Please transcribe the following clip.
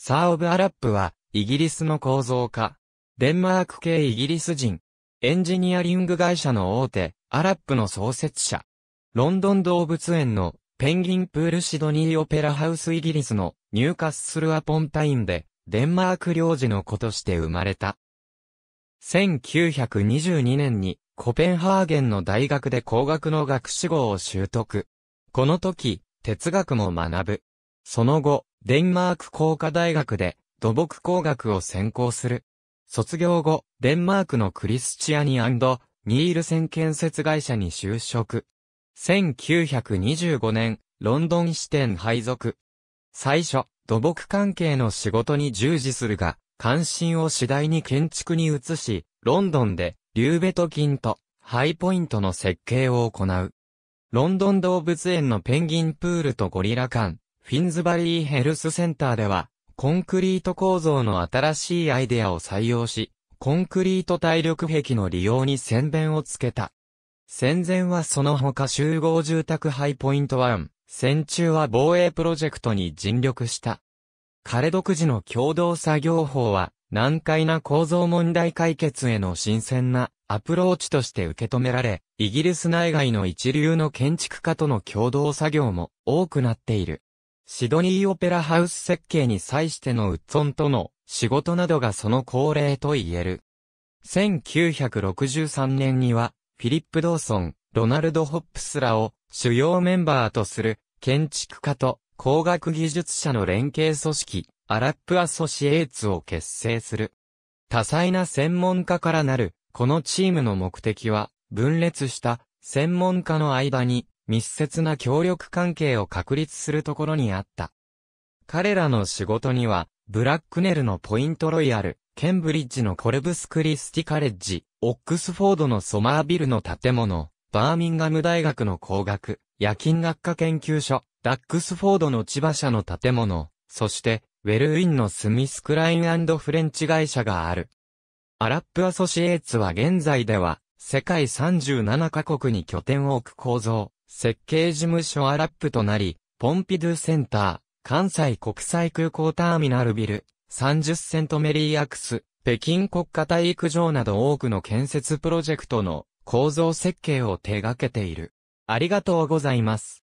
サー・オブ・アラップは、イギリスの構造家。デンマーク系イギリス人。エンジニアリング会社の大手、アラップの創設者。ロンドン動物園のペンギンプールシドニーオペラハウスイギリスのニューカッスルアポンタインで、デンマーク領事の子として生まれた。1922年にコペンハーゲンの大学で工学の学士号を習得。この時、哲学も学ぶ。その後、デンマーク工科大学で土木工学を専攻する。卒業後、デンマークのクリスチアニニールセン建設会社に就職。1925年、ロンドン支店配属。最初、土木関係の仕事に従事するが、関心を次第に建築に移し、ロンドンで、リューベトキンと、ハイポイントの設計を行う。ロンドン動物園のペンギンプールとゴリラ館、フィンズバリーヘルスセンターでは、コンクリート構造の新しいアイデアを採用し、コンクリート体力壁の利用に宣伝をつけた。戦前はその他集合住宅ハイポイントワン、戦中は防衛プロジェクトに尽力した。彼独自の共同作業法は、難解な構造問題解決への新鮮なアプローチとして受け止められ、イギリス内外の一流の建築家との共同作業も多くなっている。シドニーオペラハウス設計に際してのウッゾンとの仕事などがその恒例と言える。1963年には、フィリップ・ドーソン、ロナルド・ホップスらを主要メンバーとする建築家と工学技術者の連携組織、アラップ・アソシエーツを結成する。多彩な専門家からなる、このチームの目的は、分裂した専門家の間に密接な協力関係を確立するところにあった。彼らの仕事には、ブラックネルのポイントロイヤル、ケンブリッジのコルブスクリスティカレッジ、オックスフォードのソマービルの建物、バーミンガム大学の工学、夜勤学科研究所、ダックスフォードの千葉社の建物、そして、ウェルウィンのスミスクラインフレンチ会社がある。アラップアソシエーツは現在では、世界37カ国に拠点を置く構造。設計事務所アラップとなり、ポンピドゥセンター、関西国際空港ターミナルビル、30セントメリーアクス、北京国家体育場など多くの建設プロジェクトの構造設計を手掛けている。ありがとうございます。